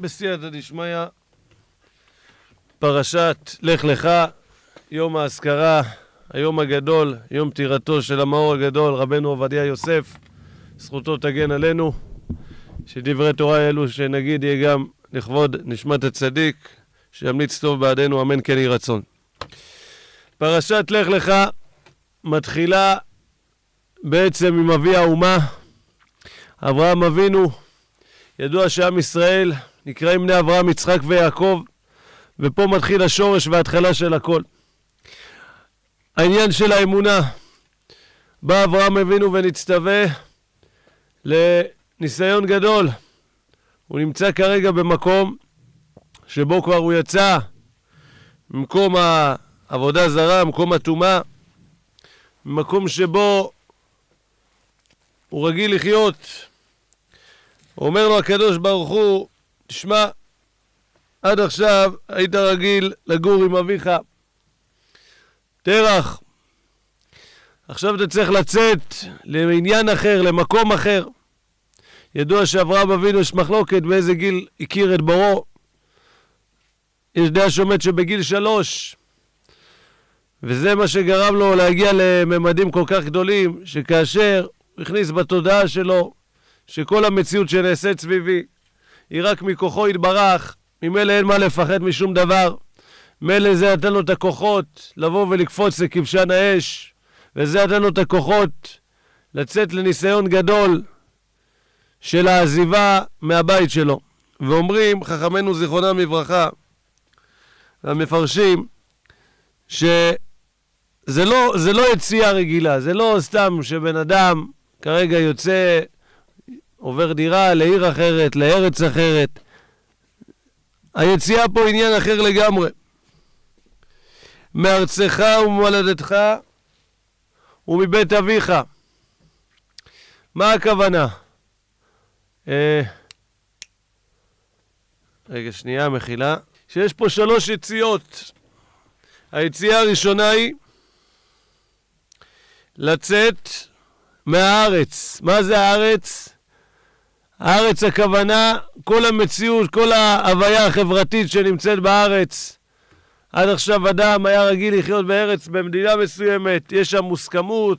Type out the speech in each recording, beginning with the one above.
בסייעתא דשמיא, פרשת לך לך, יום האזכרה, היום הגדול, יום פטירתו של המאור הגדול, רבנו עובדיה יוסף, זכותו תגן עלינו, שדברי תורה אלו שנגיד יהיה גם לכבוד נשמת הצדיק, שימליץ טוב בעדנו, אמן כן יהי רצון. פרשת לך לך מתחילה בעצם עם אבי האומה, אברהם אבינו. ידוע שעם ישראל נקראים בני אברהם, יצחק ויעקב, ופה מתחיל השורש וההתחלה של הכל. העניין של האמונה, בא אברהם אבינו ונצטווה לניסיון גדול. הוא נמצא כרגע במקום שבו כבר הוא יצא ממקום העבודה זרה, מקום הטומאה, ממקום שבו הוא רגיל לחיות. אומר לו הקדוש ברוך הוא, תשמע, עד עכשיו היית רגיל לגור עם אביך. תרח, עכשיו אתה צריך לצאת לעניין אחר, למקום אחר. ידוע שאברהם אבינו יש מחלוקת באיזה גיל הכיר את בוראו. יש דעה שאומרת שבגיל שלוש, וזה מה שגרם לו להגיע לממדים כל כך גדולים, שכאשר הוא הכניס בתודעה שלו שכל המציאות שנעשית סביבי היא רק מכוחו יתברך, ממילא אין מה לפחד משום דבר. מילא זה נתן לו את הכוחות לבוא ולקפוץ לכבשן האש, וזה נתן לו את הכוחות לצאת לניסיון גדול של העזיבה מהבית שלו. ואומרים חכמינו זיכרונם לברכה, המפרשים, לא, זה לא, לא יציאה רגילה, זה לא סתם שבן אדם כרגע יוצא עובר דירה לעיר אחרת, לארץ אחרת. היציאה פה עניין אחר לגמרי. מארצך וממולדתך ומבית אביך. מה הכוונה? אה... רגע, שנייה, מחילה. שיש פה שלוש יציאות. היציאה הראשונה היא לצאת מהארץ. מה זה הארץ? הארץ הכוונה, כל המציאות, כל ההוויה החברתית שנמצאת בארץ. עד עכשיו אדם היה רגיל לחיות בארץ, במדינה מסוימת, יש שם מוסכמות,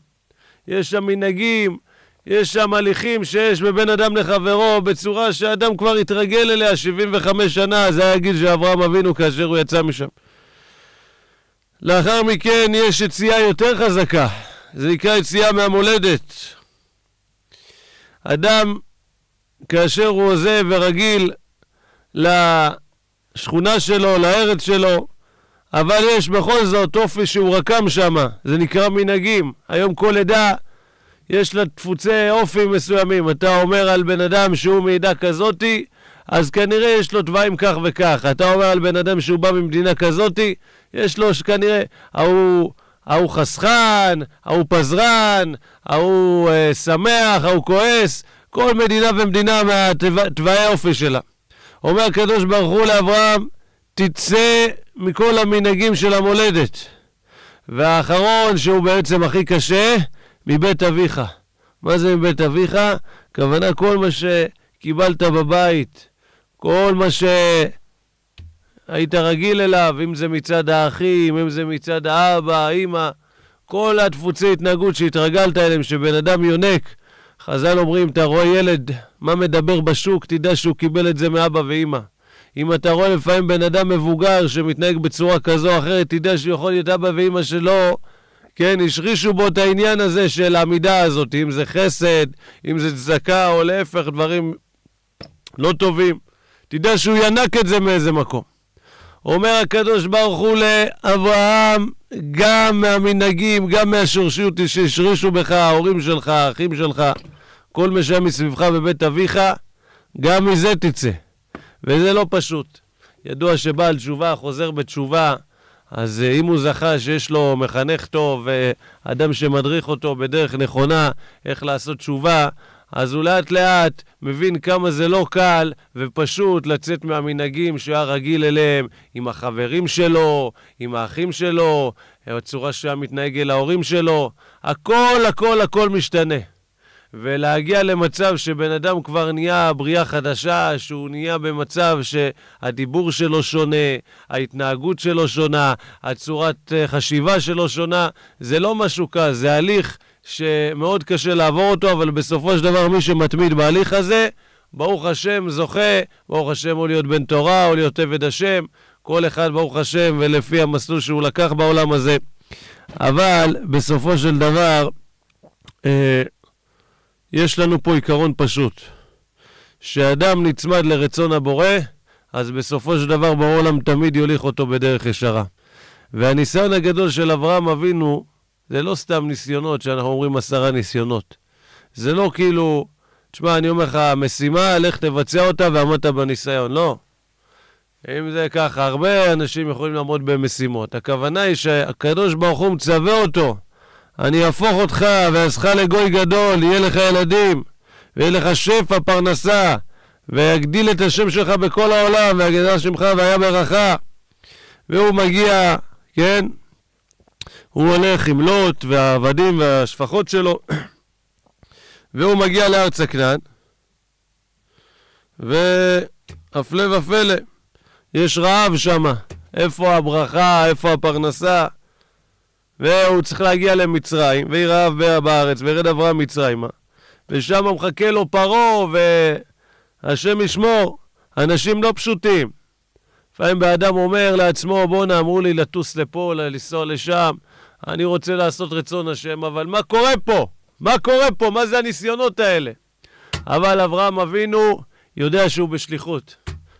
יש שם מנהגים, יש שם הליכים שיש בבין אדם לחברו בצורה שאדם כבר התרגל אליה 75 שנה, זה היה גיל שאברהם אבינו כאשר הוא יצא משם. לאחר מכן יש יציאה יותר חזקה, זה נקרא יציאה מהמולדת. אדם כאשר הוא עוזב ורגיל לשכונה שלו, לארץ שלו, אבל יש בכל זאת אופי שהוא רקם שם, זה נקרא מנהגים. היום כל עדה יש לה דפוצי אופי מסוימים. אתה אומר על בן אדם שהוא מעדה כזאתי, אז כנראה יש לו תוואים כך וכך. אתה אומר על בן אדם שהוא בא ממדינה כזאתי, יש לו כנראה, ההוא, ההוא חסכן, ההוא פזרן, ההוא אה, שמח, ההוא כועס. כל מדינה ומדינה מהתוואי האופי שלה. אומר הקדוש ברוך הוא לאברהם, תצא מכל המנהגים של המולדת. והאחרון, שהוא בעצם הכי קשה, מבית אביך. מה זה מבית אביך? הכוונה כל מה שקיבלת בבית, כל מה שהיית רגיל אליו, אם זה מצד האחים, אם זה מצד האבא, האמא, כל הדפוצי התנהגות שהתרגלת אליהם, שבן אדם יונק חז"ל אומרים, אתה רואה ילד, מה מדבר בשוק, תדע שהוא קיבל את זה מאבא ואימא. אם אתה רואה לפעמים בן אדם מבוגר שמתנהג בצורה כזו או אחרת, תדע שהוא יכול להיות אבא ואימא שלו, כן, השרישו בו את העניין הזה של העמידה הזאת, אם זה חסד, אם זה צדקה, או להפך, דברים לא טובים. תדע שהוא ינק את זה מאיזה מקום. אומר הקדוש ברוך הוא לאברהם, גם מהמנהגים, גם מהשורשיות שהשרישו בך, ההורים שלך, האחים שלך. כל מי שהיה מסביבך בבית אביך, גם מזה תצא. וזה לא פשוט. ידוע שבעל תשובה חוזר בתשובה, אז אה, אם הוא זכה שיש לו מחנך טוב, אה, אדם שמדריך אותו בדרך נכונה, איך לעשות תשובה, אז הוא לאט לאט מבין כמה זה לא קל ופשוט לצאת מהמנהגים שהוא היה רגיל אליהם עם החברים שלו, עם האחים שלו, הצורה שהיה מתנהג אל ההורים שלו, הכל הכל הכל משתנה. ולהגיע למצב שבן אדם כבר נהיה בריאה חדשה, שהוא נהיה במצב שהדיבור שלו שונה, ההתנהגות שלו שונה, הצורת אה, חשיבה שלו שונה, זה לא משהו כזה, זה הליך שמאוד קשה לעבור אותו, אבל בסופו של דבר מי שמתמיד בהליך הזה, ברוך השם זוכה, ברוך השם או להיות בן תורה או להיות עבד השם, כל אחד ברוך השם ולפי המסלול שהוא לקח בעולם הזה. אבל בסופו של דבר, אה, יש לנו פה עיקרון פשוט. כשאדם נצמד לרצון הבורא, אז בסופו של דבר בעולם תמיד יוליך אותו בדרך ישרה. והניסיון הגדול של אברהם אבינו, זה לא סתם ניסיונות שאנחנו אומרים עשרה ניסיונות. זה לא כאילו, תשמע, אני אומר לך, משימה, לך תבצע אותה ועמדת בניסיון. לא. אם זה ככה, הרבה אנשים יכולים לעמוד במשימות. הכוונה היא שהקדוש ברוך הוא מצווה אותו אני אהפוך אותך ואעשך לגוי גדול, יהיה לך ילדים, ויהיה לך שפע פרנסה, ויגדיל את השם שלך בכל העולם, ויגדל שמך והיה ברכה. והוא מגיע, כן? הוא הולך עם לוט והעבדים והשפחות שלו, והוא מגיע לארץ הכנען, והפלא ופלא, יש רעב שמה. איפה הברכה, איפה הפרנסה? והוא צריך להגיע למצרים, וירעב בארץ, וירד אברהם מצרימה, ושם מחכה לו פרעה, והשם ישמור, אנשים לא פשוטים. לפעמים האדם אומר לעצמו, בואנה, אמרו לי לטוס לפה, לנסוע לשם, אני רוצה לעשות רצון השם, אבל מה קורה פה? מה קורה פה? מה זה הניסיונות האלה? אבל אברהם אבינו יודע שהוא בשליחות.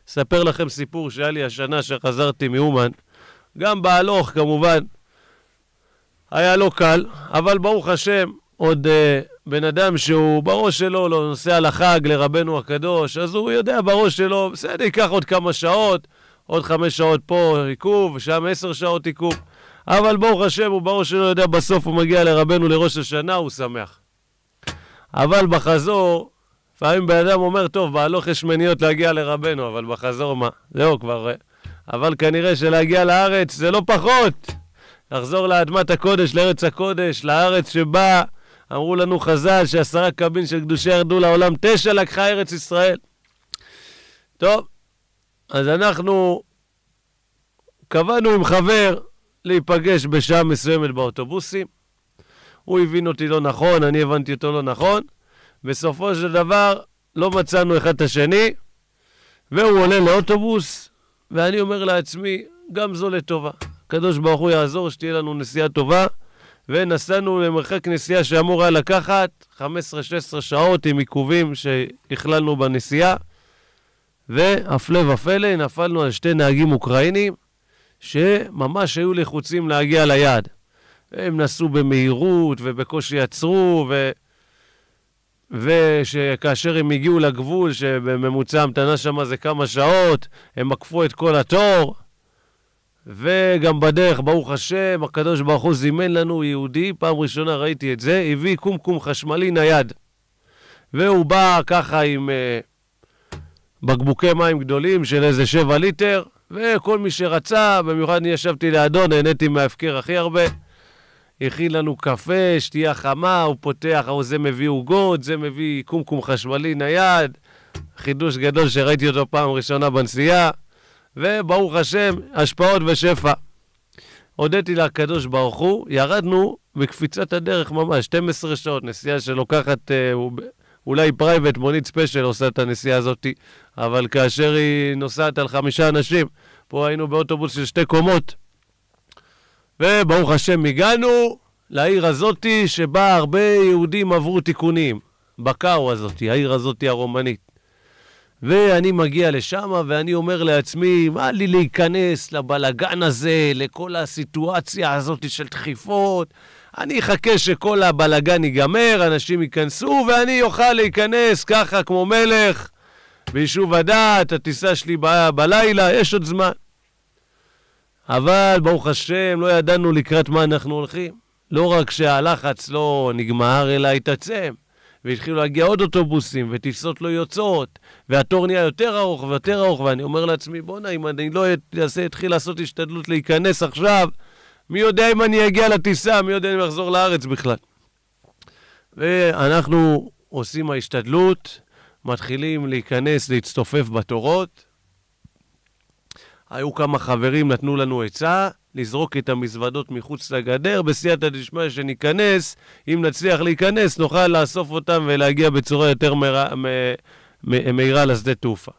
אספר לכם סיפור שהיה לי השנה שחזרתי מאומן. גם בהלוך, כמובן, היה לא קל, אבל ברוך השם, עוד אה, בן אדם שהוא בראש שלו, לא נוסע לחג, לרבנו הקדוש, אז הוא יודע בראש שלו, בסדר, ייקח עוד כמה שעות, עוד חמש שעות פה עיכוב, שם עשר שעות עיכוב. אבל ברוך השם, הוא בראש שלו יודע, בסוף הוא מגיע לרבנו לראש השנה, הוא שמח. אבל בחזור, לפעמים בן אדם אומר, טוב, בהלוך יש מניות להגיע לרבנו, אבל בחזור מה? זהו כבר. אה, אבל כנראה שלהגיע לארץ זה לא פחות. לחזור לאדמת הקודש, לארץ הקודש, לארץ שבה אמרו לנו חז"ל שעשרה קבין של קדושי ירדו לעולם, תשע לקחה ארץ ישראל. טוב, אז אנחנו קבענו עם חבר להיפגש בשעה מסוימת באוטובוסים. הוא הבין אותי לא נכון, אני הבנתי אותו לא נכון. בסופו של דבר לא מצאנו אחד את השני, והוא עולה לאוטובוס, ואני אומר לעצמי, גם זו לטובה. הקדוש ברוך הוא יעזור, שתהיה לנו נסיעה טובה. ונסענו למרחק נסיעה שאמור היה לקחת 15-16 שעות עם עיכובים שהכללנו בנסיעה. והפלא ופלא, נפלנו על שתי נהגים אוקראינים שממש היו לחוצים להגיע ליעד. הם נסעו במהירות ובקושי עצרו, ו... וכאשר הם הגיעו לגבול, שבממוצע המתנה שם זה כמה שעות, הם עקפו את כל התור. וגם בדרך, ברוך השם, הקדוש ברוך הוא זימן לנו יהודי, פעם ראשונה ראיתי את זה, הביא קומקום חשמלי נייד. והוא בא ככה עם uh, בקבוקי מים גדולים של איזה שבע ליטר, וכל מי שרצה, במיוחד אני ישבתי לידו, נהניתי מההפקר הכי הרבה. הכין לנו קפה, שתייה חמה, הוא פותח, או זה מביא עוגות, זה מביא קומקום חשמלי נייד. חידוש גדול שראיתי אותו פעם ראשונה בנסיעה. וברוך השם, השפעות ושפע. הודיתי לקדוש ברוך הוא, ירדנו בקפיצת הדרך ממש, 12 שעות, נסיעה שלוקחת, אה, אולי פרייבט, מונית ספיישל עושה את הנסיעה הזאת, אבל כאשר היא נוסעת על חמישה אנשים, פה היינו באוטובוס של שתי קומות, וברוך השם הגענו לעיר הזאתי שבה הרבה יהודים עברו תיקונים, בקאו הזאתי, העיר הזאתי הרומנית. ואני מגיע לשם ואני אומר לעצמי, מה לי להיכנס לבלגן הזה, לכל הסיטואציה הזאת של דחיפות? אני אחכה שכל הבלגן ייגמר, אנשים ייכנסו ואני אוכל להיכנס ככה כמו מלך, ביישוב הדעת, הטיסה שלי ב- בלילה, יש עוד זמן. אבל ברוך השם, לא ידענו לקראת מה אנחנו הולכים. לא רק שהלחץ לא נגמר, אלא התעצם. והתחילו להגיע עוד אוטובוסים, וטיסות לא יוצאות, והתור נהיה יותר ארוך ויותר ארוך, ואני אומר לעצמי, בואנה, אם אני לא אעשה, אתחיל לעשות השתדלות להיכנס עכשיו, מי יודע אם אני אגיע לטיסה, מי יודע אם אחזור לארץ בכלל. ואנחנו עושים ההשתדלות, מתחילים להיכנס, להצטופף בתורות. היו כמה חברים, נתנו לנו עצה, לזרוק את המזוודות מחוץ לגדר, בסייעתא דשמיא שניכנס, אם נצליח להיכנס נוכל לאסוף אותם ולהגיע בצורה יותר מהירה מ- מ- לשדה תעופה.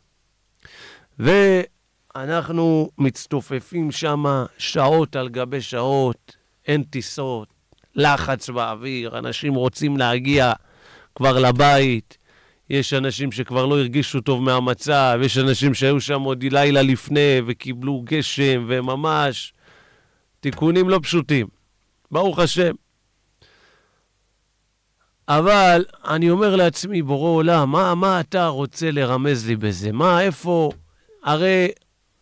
ואנחנו מצטופפים שם שעות על גבי שעות, אין טיסות, לחץ באוויר, אנשים רוצים להגיע כבר לבית, יש אנשים שכבר לא הרגישו טוב מהמצב, יש אנשים שהיו שם עוד לילה לפני וקיבלו גשם, וממש תיקונים לא פשוטים, ברוך השם. אבל אני אומר לעצמי, בורא עולם, מה, מה אתה רוצה לרמז לי בזה? מה, איפה... הרי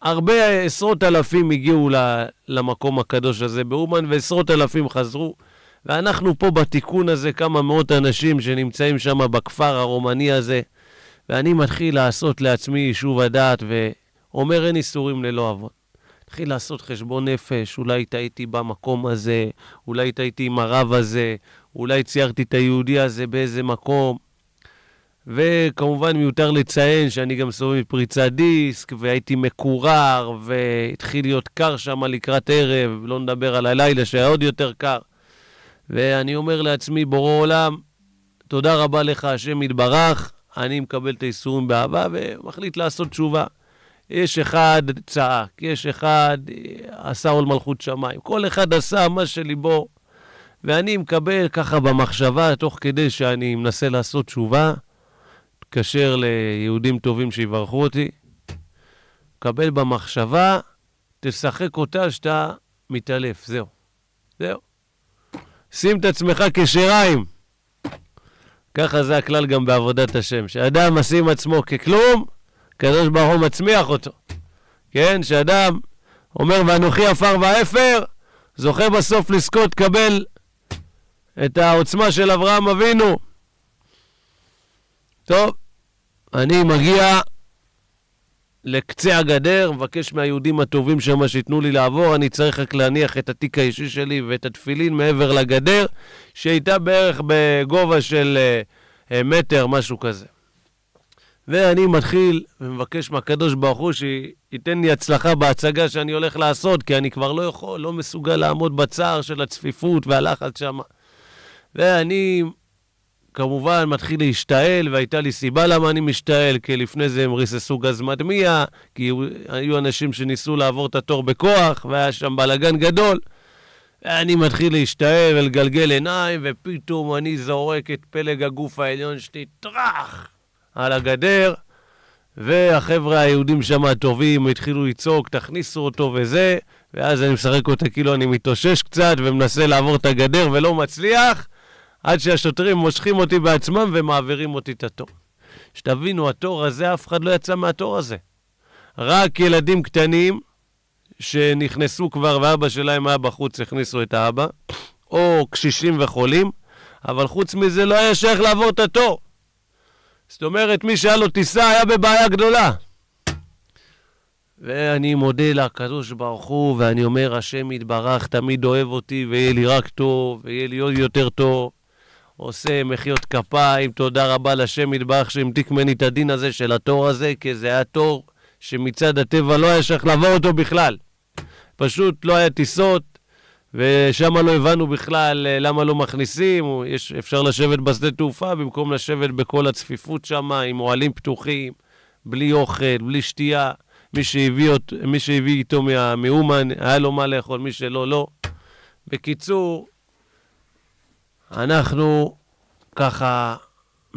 הרבה עשרות אלפים הגיעו למקום הקדוש הזה באומן, ועשרות אלפים חזרו. ואנחנו פה בתיקון הזה, כמה מאות אנשים שנמצאים שם בכפר הרומני הזה, ואני מתחיל לעשות לעצמי יישוב הדעת, ואומר אין איסורים ללא עוון. התחיל לעשות חשבון נפש, אולי טעיתי במקום הזה, אולי טעיתי עם הרב הזה, אולי ציירתי את היהודי הזה באיזה מקום. וכמובן מיותר לציין שאני גם סובב מפריצת דיסק, והייתי מקורר, והתחיל להיות קר שם לקראת ערב, לא נדבר על הלילה שהיה עוד יותר קר. ואני אומר לעצמי, בורא עולם, תודה רבה לך, השם יתברך, אני מקבל את האיסורים באהבה ומחליט לעשות תשובה. יש אחד צעק, יש אחד אה, עשה עול מלכות שמיים. כל אחד עשה מה שליבו. ואני מקבל ככה במחשבה, תוך כדי שאני מנסה לעשות תשובה, מתקשר ליהודים טובים שיברכו אותי, מקבל במחשבה, תשחק אותה שאתה מתעלף, זהו. זהו. שים את עצמך כשיריים. ככה זה הכלל גם בעבודת השם, שאדם משים עצמו ככלום, הקדוש ברוך הוא מצמיח אותו. כן, שאדם אומר, ואנוכי עפר ואפר, זוכה בסוף לזכות קבל את העוצמה של אברהם אבינו. טוב, אני מגיע לקצה הגדר, מבקש מהיהודים הטובים שם שייתנו לי לעבור, אני צריך רק להניח את התיק האישי שלי ואת התפילין מעבר לגדר, שהייתה בערך בגובה של אה, אה, מטר, משהו כזה. ואני מתחיל ומבקש מהקדוש ברוך הוא שייתן לי הצלחה בהצגה שאני הולך לעשות, כי אני כבר לא יכול, לא מסוגל לעמוד בצער של הצפיפות והלחץ שם. ואני כמובן מתחיל להשתעל, והייתה לי סיבה למה אני משתעל, כי לפני זה הם ריססו גז מדמיע, כי היו אנשים שניסו לעבור את התור בכוח, והיה שם בלאגן גדול. אני מתחיל להשתעל ולגלגל עיניים, ופתאום אני זורק את פלג הגוף העליון שלי, טראח! על הגדר, והחבר'ה היהודים שם הטובים התחילו לצעוק, תכניסו אותו וזה, ואז אני משחק אותה כאילו אני מתאושש קצת ומנסה לעבור את הגדר ולא מצליח, עד שהשוטרים מושכים אותי בעצמם ומעבירים אותי את התור. שתבינו, התור הזה, אף אחד לא יצא מהתור הזה. רק ילדים קטנים שנכנסו כבר ואבא שלהם היה בחוץ, הכניסו את האבא, או קשישים וחולים, אבל חוץ מזה לא היה שייך לעבור את התור. זאת אומרת, מי שהיה לו טיסה היה בבעיה גדולה. ואני מודה לקדוש ברוך הוא, ואני אומר, השם יתברך, תמיד אוהב אותי, ויהיה לי רק טוב, ויהיה לי עוד יותר טוב. עושה מחיאות כפיים, תודה רבה לשם יתברך שהמתיק ממני את הדין הזה של התור הזה, כי זה היה תור שמצד הטבע לא היה שייך לעבור אותו בכלל. פשוט לא היה טיסות, ושם לא הבנו בכלל אה, למה לא מכניסים, יש, אפשר לשבת בשדה תעופה במקום לשבת בכל הצפיפות שם, עם אוהלים פתוחים, בלי אוכל, בלי שתייה. מי שהביא, אות, מי שהביא איתו מאומן, היה לו מה לאכול, מי שלא, לא. בקיצור, אנחנו ככה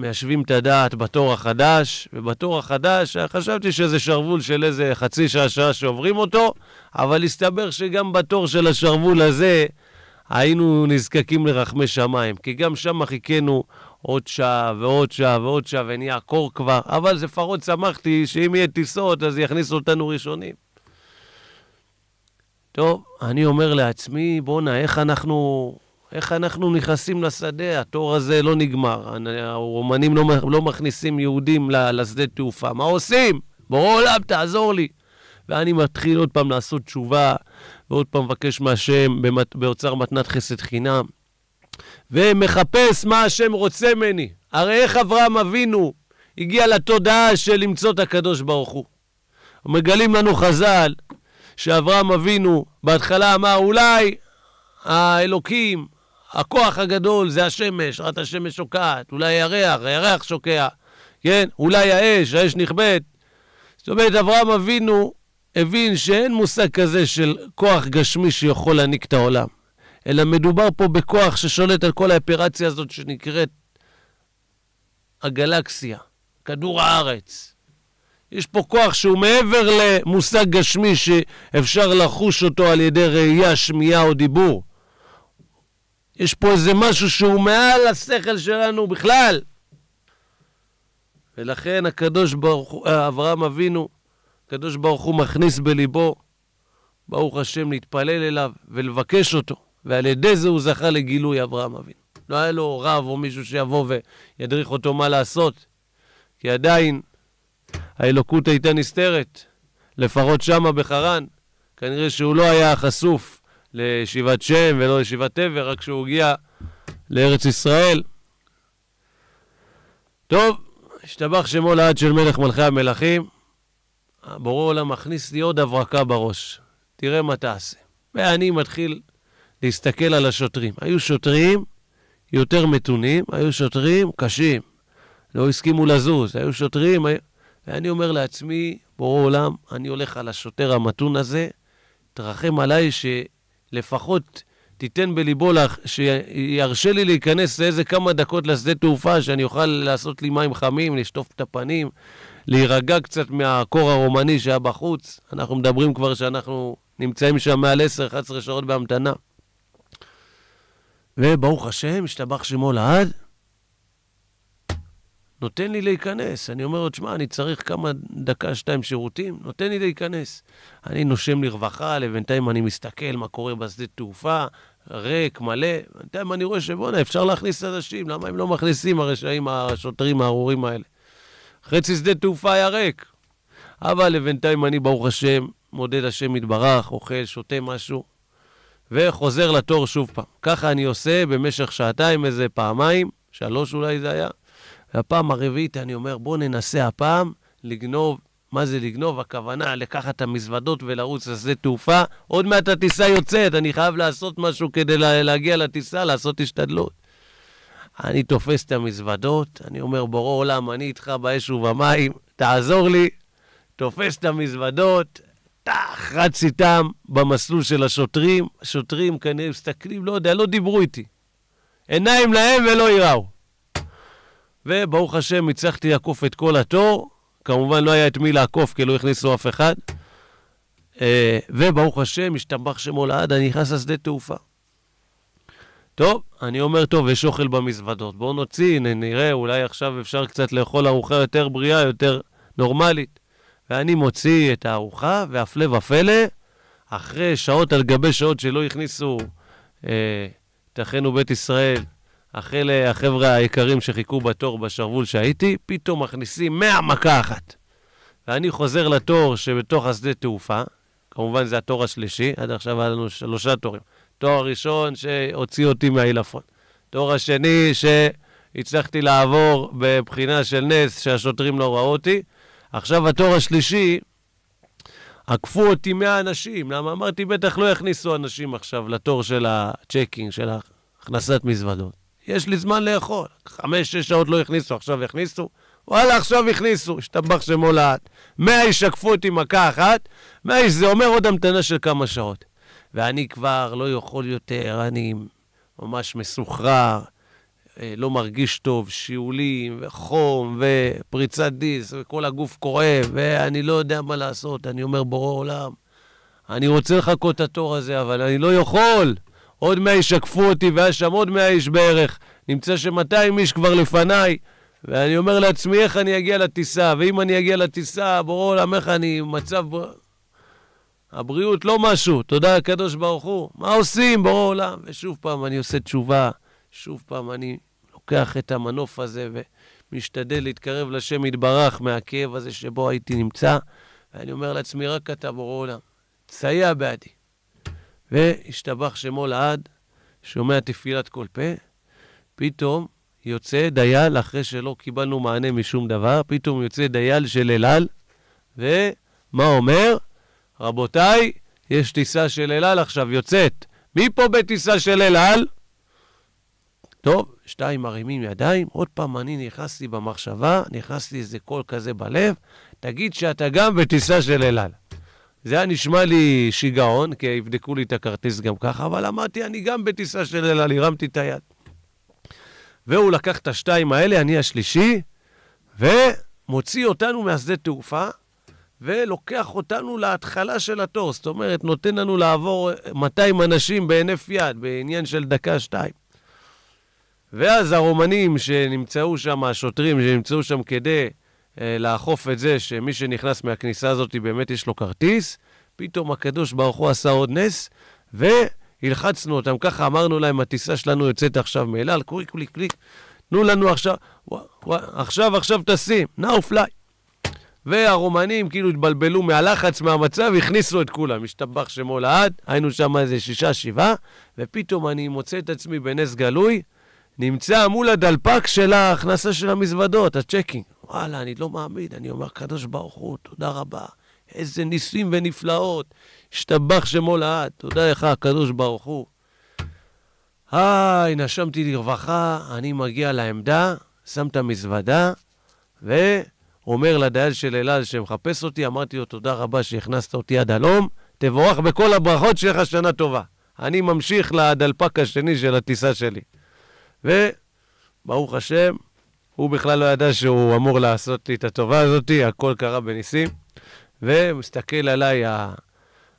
מיישבים את הדעת בתור החדש, ובתור החדש חשבתי שזה שרוול של איזה חצי שעה-שעה שעוברים אותו, אבל הסתבר שגם בתור של השרוול הזה היינו נזקקים לרחמי שמיים, כי גם שם חיכינו עוד שעה ועוד שעה ועוד שעה, ונהיה קור כבר, אבל לפחות שמחתי שאם יהיה טיסות אז יכניסו אותנו ראשונים. טוב, אני אומר לעצמי, בואנה, איך אנחנו איך אנחנו נכנסים לשדה? התור הזה לא נגמר. הרומנים לא, לא מכניסים יהודים לשדה תעופה. מה עושים? בורא עולם, תעזור לי. ואני מתחיל עוד פעם לעשות תשובה, ועוד פעם מבקש מהשם במת... באוצר מתנת חסד חינם, ומחפש מה השם רוצה ממני. הרי איך אברהם אבינו הגיע לתודעה של למצוא את הקדוש ברוך הוא. מגלים לנו חז"ל שאברהם אבינו בהתחלה אמר, אולי האלוקים הכוח הגדול זה השמש, רק השמש שוקעת, אולי הירח, הירח שוקע, כן? אולי האש, האש נכבדת. זאת אומרת, אברהם אבינו הבין שאין מושג כזה של כוח גשמי שיכול להעניק את העולם, אלא מדובר פה בכוח ששולט על כל האפרציה הזאת שנקראת הגלקסיה, כדור הארץ. יש פה כוח שהוא מעבר למושג גשמי שאפשר לחוש אותו על ידי ראייה, שמיעה או דיבור. יש פה איזה משהו שהוא מעל השכל שלנו בכלל. ולכן הקדוש ברוך הוא, אה, אברהם אבינו, הקדוש ברוך הוא מכניס בליבו, ברוך השם, להתפלל אליו ולבקש אותו, ועל ידי זה הוא זכה לגילוי אברהם אבינו. לא היה לו רב או מישהו שיבוא וידריך אותו מה לעשות, כי עדיין האלוקות הייתה נסתרת, לפחות שמה בחרן. כנראה שהוא לא היה חשוף לישיבת שם ולא לישיבת עבר, רק כשהוא הגיע לארץ ישראל. טוב, השתבח שמו לעד של מלך מלכי המלכים. בורא עולם מכניס לי עוד הברקה בראש. תראה מה תעשה. ואני מתחיל להסתכל על השוטרים. היו שוטרים יותר מתונים, היו שוטרים קשים. לא הסכימו לזוז, היו שוטרים... ואני אומר לעצמי, בורא עולם, אני הולך על השוטר המתון הזה, תרחם עליי ש... לפחות תיתן בליבו, לך, שירשה לי להיכנס לאיזה כמה דקות לשדה תעופה, שאני אוכל לעשות לי מים חמים, לשטוף את הפנים, להירגע קצת מהקור הרומני שהיה בחוץ. אנחנו מדברים כבר שאנחנו נמצאים שם מעל 10-11 שעות בהמתנה. וברוך השם, השתבח שמו לעד, נותן לי להיכנס. אני אומר לו, תשמע, אני צריך כמה דקה, שתיים שירותים, נותן לי להיכנס. אני נושם לרווחה, לבינתיים אני מסתכל מה קורה בשדה תעופה, ריק, מלא. בינתיים אני רואה שבואנה, אפשר להכניס אנשים, למה הם לא מכניסים הרשעים, השוטרים הארורים האלה? חצי שדה תעופה היה ריק. אבל לבינתיים אני, ברוך השם, מודד השם יתברך, אוכל, שותה משהו, וחוזר לתור שוב פעם. ככה אני עושה במשך שעתיים, איזה פעמיים, שלוש אולי זה היה. והפעם הרביעית אני אומר, בואו ננסה הפעם לגנוב. מה זה לגנוב? הכוונה לקחת את המזוודות ולרוץ לשדה תעופה. עוד מעט הטיסה יוצאת, אני חייב לעשות משהו כדי לה, להגיע לטיסה, לעשות השתדלות. אני תופס את המזוודות, אני אומר, בורא עולם, אני איתך באש ובמים, תעזור לי. תופס את המזוודות, טאח, רץ איתם במסלול של השוטרים. השוטרים כנראה מסתכלים, לא יודע, לא דיברו איתי. עיניים להם ולא יראו. וברוך השם, הצלחתי לעקוף את כל התור. כמובן, לא היה את מי לעקוף, כי לא הכניסו אף אחד. אה, וברוך השם, השתבח שמו לעד, אני נכנס לשדה תעופה. טוב, אני אומר, טוב, יש אוכל במזוודות. בואו נוציא, נראה, אולי עכשיו אפשר קצת לאכול ארוחה יותר בריאה, יותר נורמלית. ואני מוציא את הארוחה, והפלא ופלא, אחרי שעות על גבי שעות שלא הכניסו את אה, אחינו בית ישראל אחרי החבר'ה היקרים שחיכו בתור בשרוול שהייתי, פתאום מכניסים 100 מכה אחת. ואני חוזר לתור שבתוך השדה תעופה, כמובן זה התור השלישי, עד עכשיו היה לנו שלושה תורים. תואר ראשון שהוציא אותי מהעילפון. תואר השני שהצלחתי לעבור בבחינה של נס שהשוטרים לא ראו אותי. עכשיו התואר השלישי, עקפו אותי 100 אנשים, למה אמרתי בטח לא יכניסו אנשים עכשיו לתור של הצ'קינג, של הכנסת מזוודות. יש לי זמן לאכול. חמש, שש שעות לא הכניסו, עכשיו הכניסו. וואלה, עכשיו הכניסו, השתבח שמו לאט. מאה איש עקפו אותי מכה אחת, מאה איש זה אומר עוד המתנה של כמה שעות. ואני כבר לא יכול יותר, אני ממש מסוחרר, אה, לא מרגיש טוב, שיעולים וחום ופריצת דיס וכל הגוף כואב, ואני לא יודע מה לעשות. אני אומר, בורא עולם, אני רוצה לחכות את התור הזה, אבל אני לא יכול. עוד 100 ישקפו אותי, והיה שם עוד 100 איש בערך. נמצא ש-200 איש כבר לפניי, ואני אומר לעצמי, איך אני אגיע לטיסה? ואם אני אגיע לטיסה, בורא עולם, איך אני מצב... הבריאות לא משהו, תודה הקדוש ברוך הוא. מה עושים, בורא עולם? ושוב פעם אני עושה תשובה, שוב פעם אני לוקח את המנוף הזה ומשתדל להתקרב לשם יתברך מהכאב הזה שבו הייתי נמצא, ואני אומר לעצמי, רק אתה, בורא עולם, תסייע בעדי. והשתבח שמו לעד, שומע תפילת כל פה, פתאום יוצא דייל, אחרי שלא קיבלנו מענה משום דבר, פתאום יוצא דייל של אל על, ומה אומר? רבותיי, יש טיסה של אל על עכשיו, יוצאת. מי פה בטיסה של אל על? טוב, שתיים מרימים ידיים, עוד פעם אני נכנסתי במחשבה, נכנסתי איזה קול כזה בלב, תגיד שאתה גם בטיסה של אל על. זה היה נשמע לי שיגעון, כי יבדקו לי את הכרטיס גם ככה, אבל אמרתי, אני גם בטיסה של אל הרמתי את היד. והוא לקח את השתיים האלה, אני השלישי, ומוציא אותנו מהשדה תעופה, ולוקח אותנו להתחלה של התור. זאת אומרת, נותן לנו לעבור 200 אנשים בהינף יד, בעניין של דקה-שתיים. ואז הרומנים שנמצאו שם, השוטרים שנמצאו שם כדי אה, לאכוף את זה שמי שנכנס מהכניסה הזאת באמת יש לו כרטיס, פתאום הקדוש ברוך הוא עשה עוד נס, והלחצנו אותם, ככה אמרנו להם, הטיסה שלנו יוצאת עכשיו מאלעל, קוויק, קוויק, קוויק, תנו לנו עכשיו, ווא, ווא, עכשיו עכשיו טסים, נאו פליי. והרומנים כאילו התבלבלו מהלחץ, מהמצב, הכניסו את כולם. השתבח שמו לעד, היינו שם איזה שישה, שבעה, ופתאום אני מוצא את עצמי בנס גלוי, נמצא מול הדלפק של ההכנסה של המזוודות, הצ'קינג. וואלה, אני לא מאמין, אני אומר, קדוש ברוך הוא, תודה רבה. איזה ניסים ונפלאות. השתבח שמו לעד, תודה לך, הקדוש ברוך הוא. היי, נשמתי לרווחה, אני מגיע לעמדה, שם את המזוודה, ואומר לדייל של אלעז שמחפש אותי, אמרתי לו, תודה רבה שהכנסת אותי עד הלום, תבורך בכל הברכות, שיהיה לך שנה טובה. אני ממשיך לדלפק השני של הטיסה שלי. וברוך השם, הוא בכלל לא ידע שהוא אמור לעשות לי את הטובה הזאת, הכל קרה בניסים. ומסתכל עליי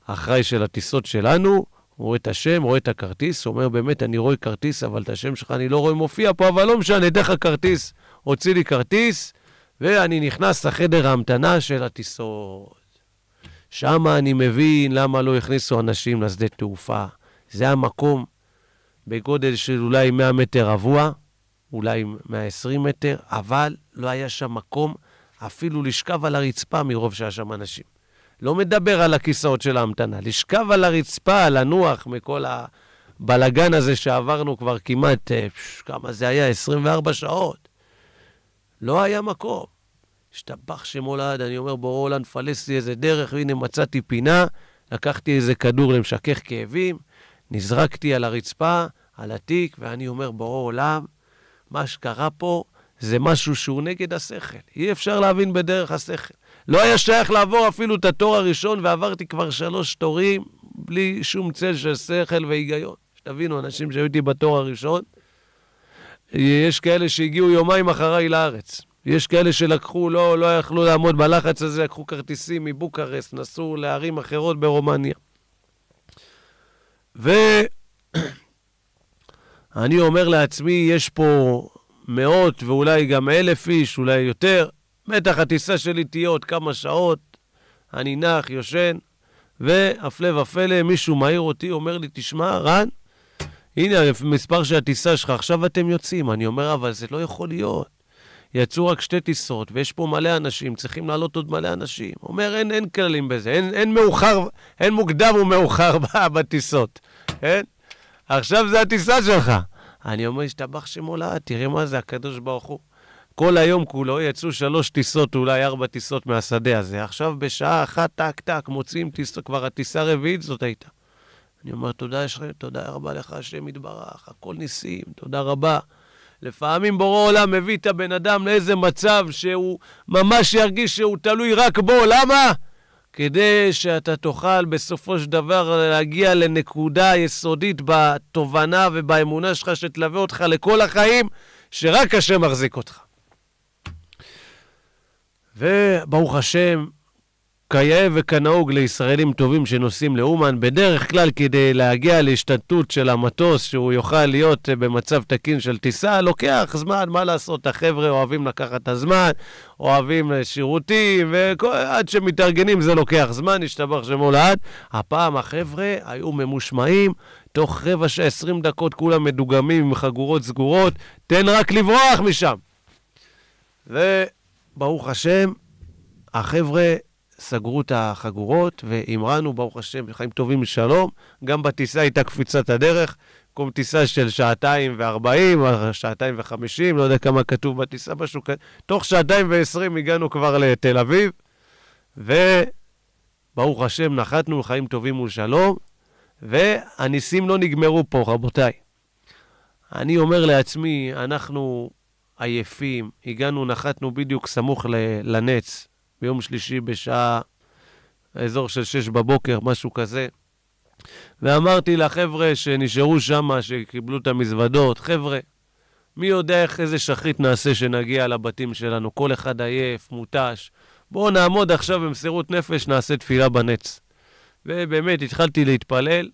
האחראי של הטיסות שלנו, הוא רואה את השם, רואה את הכרטיס, הוא אומר, באמת, אני רואה כרטיס, אבל את השם שלך אני לא רואה מופיע פה, אבל לא משנה, דרך הכרטיס. הוציא לי כרטיס, ואני נכנס לחדר ההמתנה של הטיסות. שם אני מבין למה לא הכניסו אנשים לשדה תעופה. זה המקום בגודל של אולי 100 מטר רבוע, אולי 120 מטר, אבל לא היה שם מקום אפילו לשכב על הרצפה מרוב שהיה שם אנשים. לא מדבר על הכיסאות של ההמתנה, לשכב על הרצפה, לנוח מכל הבלגן הזה שעברנו כבר כמעט, אה, פש, כמה זה היה? 24 שעות. לא היה מקום. השתבח שמו לעד, אני אומר, בורא עולם, פלס לי איזה דרך, והנה מצאתי פינה, לקחתי איזה כדור למשכך כאבים, נזרקתי על הרצפה, על התיק, ואני אומר, בורא עולם, מה שקרה פה זה משהו שהוא נגד השכל. אי אפשר להבין בדרך השכל. לא היה שייך לעבור אפילו את התור הראשון, ועברתי כבר שלוש תורים בלי שום צל של שכל והיגיון. שתבינו, אנשים שהיו איתי בתור הראשון, יש כאלה שהגיעו יומיים אחריי לארץ. יש כאלה שלקחו, לא, לא יכלו לעמוד בלחץ הזה, לקחו כרטיסים מבוקרסט, נסעו לערים אחרות ברומניה. ו... אני אומר לעצמי, יש פה מאות ואולי גם אלף איש, אולי יותר. בטח הטיסה שלי תהיה עוד כמה שעות, אני נח, יושן, והפלא ופלא, מישהו מעיר אותי, אומר לי, תשמע, רן, הנה המספר של הטיסה שלך, עכשיו אתם יוצאים. אני אומר, אבל זה לא יכול להיות. יצאו רק שתי טיסות, ויש פה מלא אנשים, צריכים לעלות עוד מלא אנשים. אומר, אין, אין כללים בזה, אין, אין מאוחר, אין מוקדם ומאוחר בטיסות, כן? עכשיו זה הטיסה שלך. אני אומר, השתבח שמולה, תראה מה זה, הקדוש ברוך הוא. כל היום כולו יצאו שלוש טיסות, אולי ארבע טיסות מהשדה הזה. עכשיו בשעה אחת, טק-טק, מוצאים טיסה, כבר הטיסה הרביעית זאת הייתה. אני אומר, תודה, ש... תודה רבה לך, השם יתברך, הכל ניסים, תודה רבה. לפעמים בורא עולם מביא את הבן אדם לאיזה מצב שהוא ממש ירגיש שהוא תלוי רק בו, למה? כדי שאתה תוכל בסופו של דבר להגיע לנקודה יסודית בתובנה ובאמונה שלך שתלווה אותך לכל החיים, שרק השם מחזיק אותך. וברוך השם, כיאה וכנהוג לישראלים טובים שנוסעים לאומן, בדרך כלל כדי להגיע להשתתות של המטוס, שהוא יוכל להיות אה, במצב תקין של טיסה, לוקח זמן, מה לעשות, החבר'ה אוהבים לקחת את הזמן, אוהבים אה, שירותים, ועד שמתארגנים זה לוקח זמן, השתבח שמו לעד. הפעם החבר'ה היו ממושמעים, תוך רבע שעה, עשרים דקות כולם מדוגמים עם חגורות סגורות, תן רק לברוח משם. וברוך השם, החבר'ה סגרו את החגורות, והמרנו, ברוך השם, חיים טובים לשלום. גם בטיסה הייתה קפיצת הדרך, במקום טיסה של שעתיים וארבעים, אה, שעתיים וחמישים, לא יודע כמה כתוב בטיסה, משהו כזה. תוך שעתיים ועשרים הגענו כבר לתל אביב, וברוך השם, נחתנו לחיים טובים ולשלום, והניסים לא נגמרו פה, רבותיי. אני אומר לעצמי, אנחנו עייפים, הגענו, נחתנו בדיוק סמוך לנץ. ביום שלישי בשעה, האזור של שש בבוקר, משהו כזה. ואמרתי לחבר'ה שנשארו שם, שקיבלו את המזוודות, חבר'ה, מי יודע איך איזה שחית נעשה שנגיע לבתים שלנו, כל אחד עייף, מותש. בואו נעמוד עכשיו במסירות נפש, נעשה תפילה בנץ. ובאמת, התחלתי להתפלל,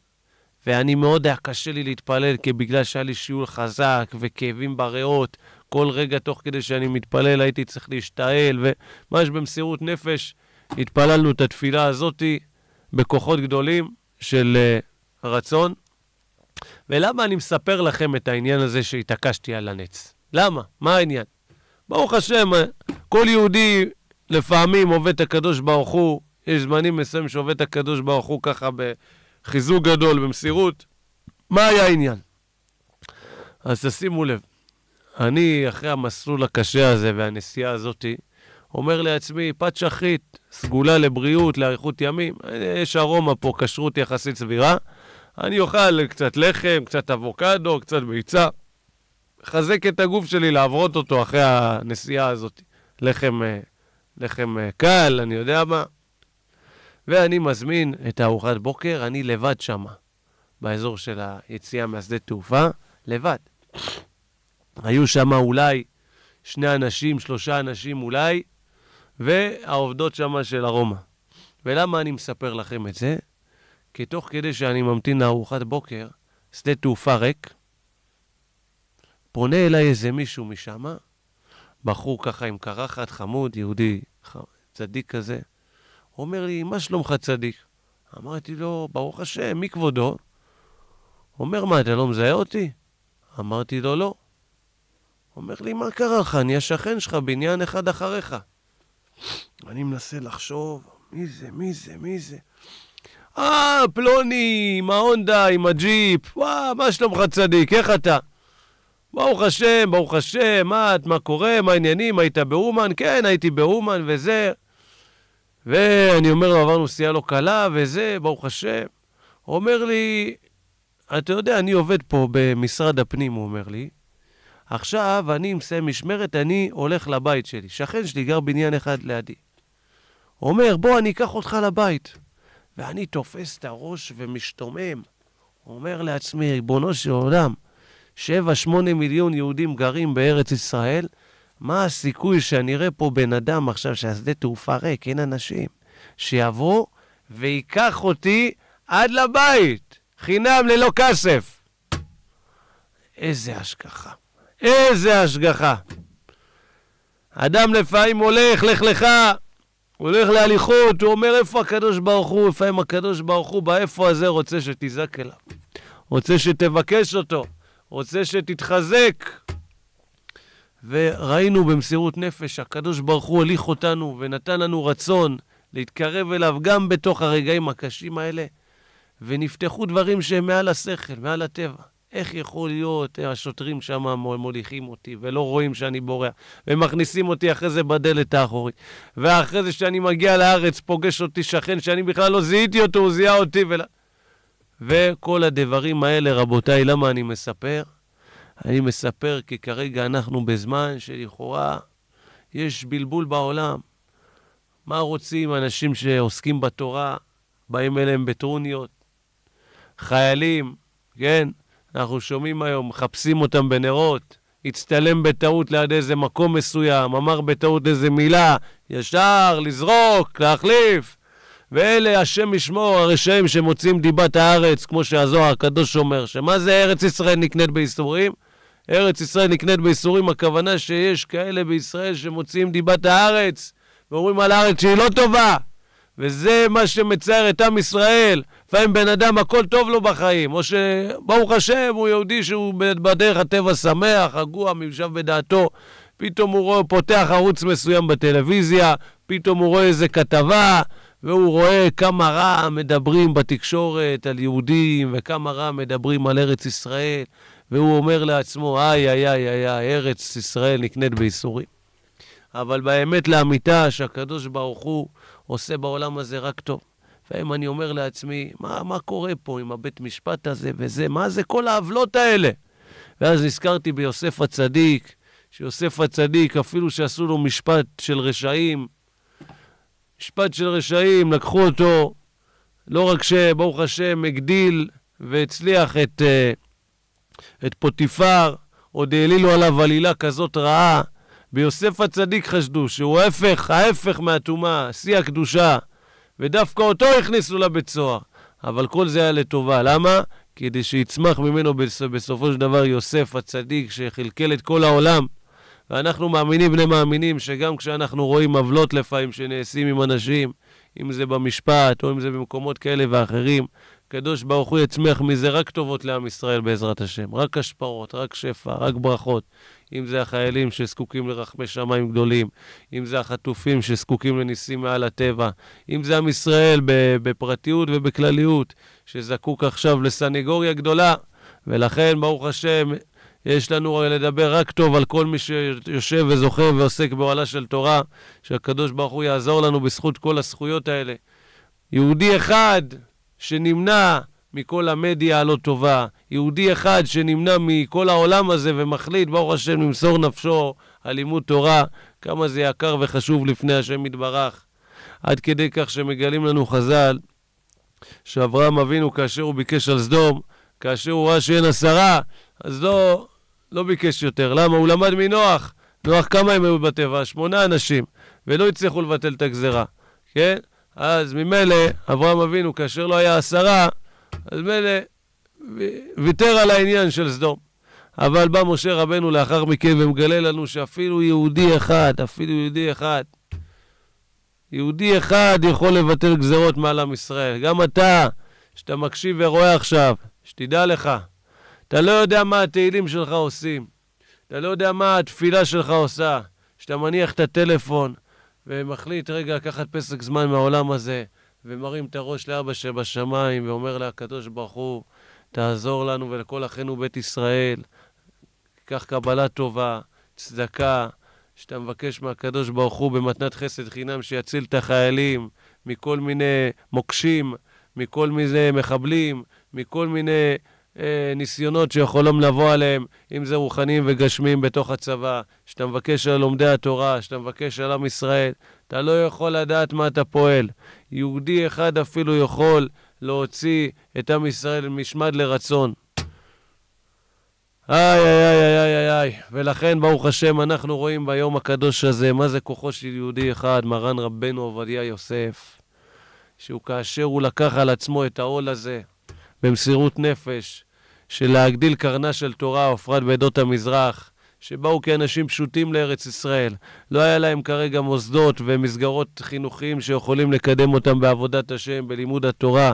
ואני מאוד היה קשה לי להתפלל, כי בגלל שהיה לי שיעול חזק וכאבים בריאות, כל רגע תוך כדי שאני מתפלל הייתי צריך להשתעל, וממש במסירות נפש התפללנו את התפילה הזאתי בכוחות גדולים של uh, אה, רצון. ולמה אני מספר לכם את העניין הזה שהתעקשתי על הנץ? למה? מה העניין? ברוך השם, אה, כל יהודי לפעמים עובד את הקדוש ברוך הוא, יש זמנים מסוימים שעובד את הקדוש ברוך הוא ככה בחיזוק גדול, במסירות. מה היה העניין? אז תשימו לב, אני, אחרי המסלול הקשה הזה והנסיעה הזאתי, אומר לעצמי, פת שחית, סגולה לבריאות, לאריכות ימים, יש ארומה פה, כשרות יחסית סבירה. אני אוכל קצת לחם, קצת אבוקדו, קצת ביצה. חזק את הגוף שלי לעברות אותו אחרי הנסיעה הזאת. לחם, אה, לחם אה, קל, אני יודע מה. ואני מזמין את הארוחת בוקר, אני לבד שמה, באזור של היציאה מהשדה תעופה, לבד. היו שם אולי שני אנשים, שלושה אנשים אולי, והעובדות שם של ארומה. ולמה אני מספר לכם את זה? כי תוך כדי שאני ממתין לארוחת בוקר, שדה תעופה ריק, פונה אליי איזה מישהו משם, בחור ככה עם קרחת, חמוד, יהודי, צדיק כזה. הוא אומר לי, מה שלומך צדיק? אמרתי לו, ברוך השם, מי כבודו? אומר, מה, אתה לא מזהה אותי? אמרתי לו, לא. אומר לי, מה קרה לך? אני השכן שלך, בניין אחד אחריך. אני מנסה לחשוב, מי זה, מי זה, מי זה? אה, פלוני, עם ההונדה, עם הג'יפ. וואה, מה שלומך צדיק, איך אתה? ברוך השם, ברוך השם, מה את, מה קורה, מה העניינים, היית באומן? כן, הייתי באומן וזה. ואני אומר לו, עברנו סיעה לא קלה וזה, ברוך השם. הוא אומר לי, אתה יודע, אני עובד פה במשרד הפנים, הוא אומר לי, עכשיו אני מסיים משמרת, אני הולך לבית שלי. שכן שלי גר בניין אחד לידי. אומר, בוא, אני אקח אותך לבית. ואני תופס את הראש ומשתומם. אומר לעצמי, ריבונו של עולם, 7-8 מיליון יהודים גרים בארץ ישראל, מה הסיכוי שאני אראה פה בן אדם עכשיו שהשדה תעופה ריק, אין אנשים, שיבוא וייקח אותי עד לבית, חינם ללא כסף. איזה השגחה. איזה השגחה. אדם לפעמים הולך, לך לך, הוא הולך להליכות, הוא אומר, איפה הקדוש ברוך הוא? לפעמים הקדוש ברוך הוא באיפה הזה רוצה שתזעק אליו. רוצה שתבקש אותו, רוצה שתתחזק. וראינו במסירות נפש, הקדוש ברוך הוא הליך אותנו ונתן לנו רצון להתקרב אליו גם בתוך הרגעים הקשים האלה, ונפתחו דברים שהם מעל השכל, מעל הטבע. איך יכול להיות, אה, השוטרים שם מוליכים אותי ולא רואים שאני בורח, ומכניסים אותי אחרי זה בדלת האחורית. ואחרי זה שאני מגיע לארץ, פוגש אותי שכן שאני בכלל לא זיהיתי אותו, הוא זיהה אותי ולה... וכל הדברים האלה, רבותיי, למה אני מספר? אני מספר כי כרגע אנחנו בזמן שלכאורה יש בלבול בעולם. מה רוצים אנשים שעוסקים בתורה, באים אליהם בטרוניות, חיילים, כן? אנחנו שומעים היום, מחפשים אותם בנרות, הצטלם בטעות ליד איזה מקום מסוים, אמר בטעות איזה מילה, ישר, לזרוק, להחליף. ואלה, השם ישמור, הרשעים שמוצאים דיבת הארץ, כמו שהזוהר הקדוש אומר, שמה זה ארץ ישראל נקנית בייסורים? ארץ ישראל נקנית בייסורים, הכוונה שיש כאלה בישראל שמוציאים דיבת הארץ, ואומרים על הארץ שהיא לא טובה, וזה מה שמצייר את עם ישראל. לפעמים בן אדם, הכל טוב לו בחיים, או שברוך השם, הוא יהודי שהוא בדרך הטבע שמח, רגוע, מיושב בדעתו. פתאום הוא רואה, פותח ערוץ מסוים בטלוויזיה, פתאום הוא רואה איזה כתבה, והוא רואה כמה רע מדברים בתקשורת על יהודים, וכמה רע מדברים על ארץ ישראל, והוא אומר לעצמו, איי, איי, איי, איי, ארץ ישראל נקנית בייסורים. אבל באמת לאמיתה שהקדוש ברוך הוא עושה בעולם הזה רק טוב. לפעמים אני אומר לעצמי, מה, מה קורה פה עם הבית משפט הזה וזה? מה זה כל העוולות האלה? ואז נזכרתי ביוסף הצדיק, שיוסף הצדיק, אפילו שעשו לו משפט של רשעים, משפט של רשעים, לקחו אותו, לא רק שברוך השם הגדיל והצליח את, אה, את פוטיפר, עוד העלילו עליו עלילה כזאת רעה, ביוסף הצדיק חשדו, שהוא ההפך, ההפך מהטומאה, שיא הקדושה, ודווקא אותו הכניסו לבית סוהר. אבל כל זה היה לטובה. למה? כדי שיצמח ממנו בסופו של דבר יוסף הצדיק שכלכל את כל העולם. ואנחנו מאמינים בני מאמינים שגם כשאנחנו רואים עוולות לפעמים שנעשים עם אנשים, אם זה במשפט או אם זה במקומות כאלה ואחרים, הקדוש ברוך הוא יצמח מזה רק טובות לעם ישראל בעזרת השם, רק השפעות, רק שפע, רק ברכות. אם זה החיילים שזקוקים לרחמי שמיים גדולים, אם זה החטופים שזקוקים לניסים מעל הטבע, אם זה עם ישראל בפרטיות ובכלליות, שזקוק עכשיו לסנגוריה גדולה, ולכן, ברוך השם, יש לנו לדבר רק טוב על כל מי שיושב וזוכר ועוסק באוהלה של תורה, שהקדוש ברוך הוא יעזור לנו בזכות כל הזכויות האלה. יהודי אחד שנמנע מכל המדיה הלא טובה, יהודי אחד שנמנע מכל העולם הזה ומחליט, ברוך השם, למסור נפשו על לימוד תורה, כמה זה יקר וחשוב לפני השם יתברך. עד כדי כך שמגלים לנו חז"ל שאברהם אבינו, כאשר הוא ביקש על סדום, כאשר הוא ראה שאין עשרה, אז לא, לא ביקש יותר. למה? הוא למד מנוח. נוח, כמה הם היו בטבע? שמונה אנשים, ולא הצליחו לבטל את הגזרה, כן? אז ממילא, אברהם אבינו, כאשר לא היה עשרה, אז מילא, ויתר על העניין של סדום. אבל בא משה רבנו לאחר מכן ומגלה לנו שאפילו יהודי אחד, אפילו יהודי אחד, יהודי אחד יכול לבטל גזרות מעל עם ישראל. גם אתה, שאתה מקשיב ורואה עכשיו, שתדע לך, אתה לא יודע מה התהילים שלך עושים, אתה לא יודע מה התפילה שלך עושה, שאתה מניח את הטלפון ומחליט רגע לקחת פסק זמן מהעולם הזה. ומרים את הראש לאבא שבשמיים, ואומר לה, הקדוש ברוך הוא, תעזור לנו ולכל אחינו בית ישראל, קח קבלה טובה, צדקה, שאתה מבקש מהקדוש ברוך הוא במתנת חסד חינם שיציל את החיילים מכל מיני מוקשים, מכל מיני מחבלים, מכל מיני אה, ניסיונות שיכולים לבוא עליהם, אם זה רוחניים וגשמים בתוך הצבא, שאתה מבקש על לומדי התורה, שאתה מבקש על עם ישראל, אתה לא יכול לדעת מה אתה פועל. יהודי אחד אפילו יכול להוציא את עם ישראל משמד לרצון. איי, איי, איי, איי, איי, איי. איי. ולכן, ברוך השם, אנחנו רואים ביום הקדוש הזה מה זה כוחו של יהודי אחד, מרן רבנו עובדיה יוסף, שהוא כאשר הוא לקח על עצמו את העול הזה במסירות נפש, של להגדיל קרנה של תורה, ובפרט בעדות המזרח, שבאו כאנשים פשוטים לארץ ישראל. לא היה להם כרגע מוסדות ומסגרות חינוכיים שיכולים לקדם אותם בעבודת השם, בלימוד התורה.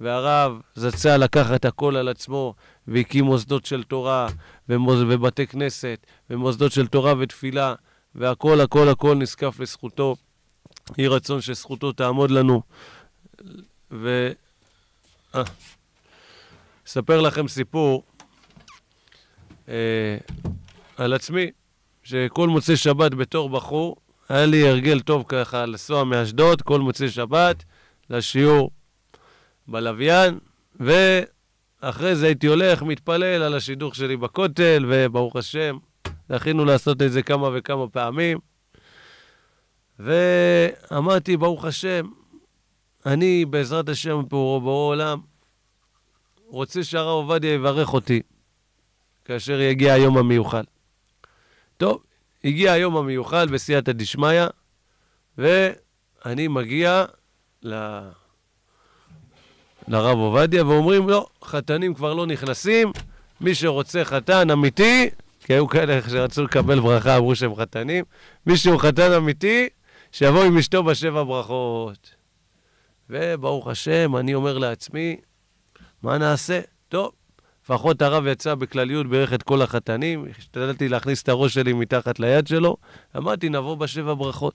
והרב זצה לקח את הכל על עצמו והקים מוסדות של תורה ומוז... ובתי כנסת ומוסדות של תורה ותפילה, והכל, הכל, הכל נזקף לזכותו. יהי רצון שזכותו תעמוד לנו. ו... אה, אספר לכם סיפור. אה... על עצמי, שכל מוצאי שבת בתור בחור, היה לי הרגל טוב ככה לנסוע מאשדוד, כל מוצאי שבת, לשיעור בלוויין, ואחרי זה הייתי הולך, מתפלל על השידוך שלי בכותל, וברוך השם, זכינו לעשות את זה כמה וכמה פעמים. ואמרתי, ברוך השם, אני בעזרת השם פה עולם, רוצה שהרב עובדיה יברך אותי כאשר יגיע היום המיוחד. טוב, הגיע היום המיוחד בסייעתא דשמיא, ואני מגיע ל... לרב עובדיה, ואומרים, לא, חתנים כבר לא נכנסים, מי שרוצה חתן אמיתי, כי היו כאלה שרצו לקבל ברכה, אמרו שהם חתנים, מי שהוא חתן אמיתי, שיבוא עם אשתו בשבע ברכות. וברוך השם, אני אומר לעצמי, מה נעשה? טוב, לפחות הרב יצא בכלליות בירך את כל החתנים, השתדלתי להכניס את הראש שלי מתחת ליד שלו, אמרתי, נבוא בשבע ברכות.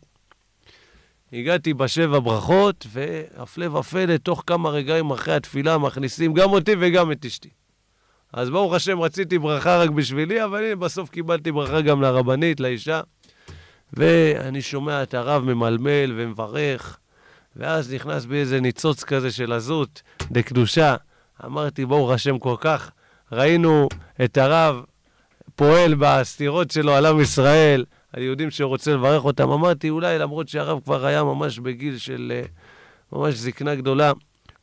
הגעתי בשבע ברכות, והפלא ופלא, תוך כמה רגעים אחרי התפילה מכניסים גם אותי וגם את אשתי. אז ברוך השם, רציתי ברכה רק בשבילי, אבל הנה, בסוף קיבלתי ברכה גם לרבנית, לאישה. ואני שומע את הרב ממלמל ומברך, ואז נכנס בי איזה ניצוץ כזה של עזות, דקדושה. אמרתי, ברוך השם, כל כך ראינו את הרב פועל בסתירות שלו על עם ישראל, על יהודים שרוצה לברך אותם. אמרתי, אולי, למרות שהרב כבר היה ממש בגיל של אה, ממש זקנה גדולה,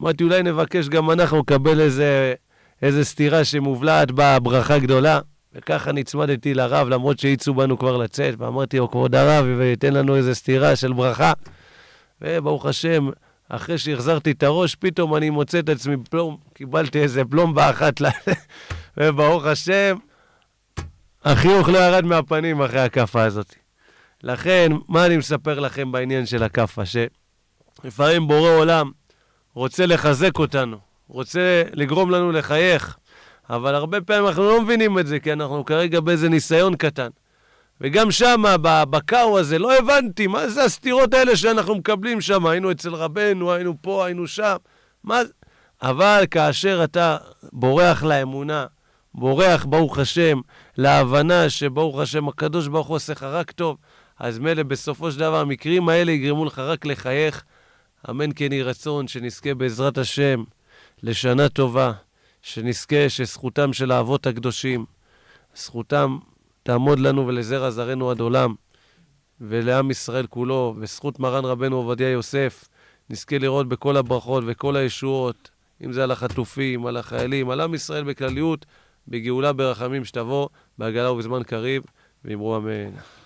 אמרתי, אולי נבקש גם אנחנו לקבל איזה, איזה סתירה שמובלעת בה ברכה גדולה. וככה נצמדתי לרב, למרות שהאיצו בנו כבר לצאת, ואמרתי לו, כבוד הרב, ותן לנו איזה סתירה של ברכה. וברוך השם, אחרי שהחזרתי את הראש, פתאום אני מוצא את עצמי פלום, קיבלתי איזה פלומבה אחת, וברוך השם, החיוך לא ירד מהפנים אחרי הכאפה הזאת. לכן, מה אני מספר לכם בעניין של הכאפה? שלפעמים בורא עולם רוצה לחזק אותנו, רוצה לגרום לנו לחייך, אבל הרבה פעמים אנחנו לא מבינים את זה, כי אנחנו כרגע באיזה ניסיון קטן. וגם שם, בקאו הזה, לא הבנתי, מה זה הסתירות האלה שאנחנו מקבלים שם? היינו אצל רבנו, היינו פה, היינו שם. מה אבל כאשר אתה בורח לאמונה, בורח, ברוך השם, להבנה שברוך השם, הקדוש ברוך הוא עושה לך רק טוב, אז מילא בסופו של דבר המקרים האלה יגרמו לך רק לחייך. אמן כן יהי רצון שנזכה בעזרת השם לשנה טובה, שנזכה שזכותם של האבות הקדושים, זכותם תעמוד לנו ולזרע זרענו עד עולם, ולעם ישראל כולו, בזכות מרן רבנו עובדיה יוסף, נזכה לראות בכל הברכות וכל הישועות, אם זה על החטופים, על החיילים, על עם ישראל בכלליות, בגאולה ברחמים שתבוא, בעגלה ובזמן קריב, ואמרו אמן.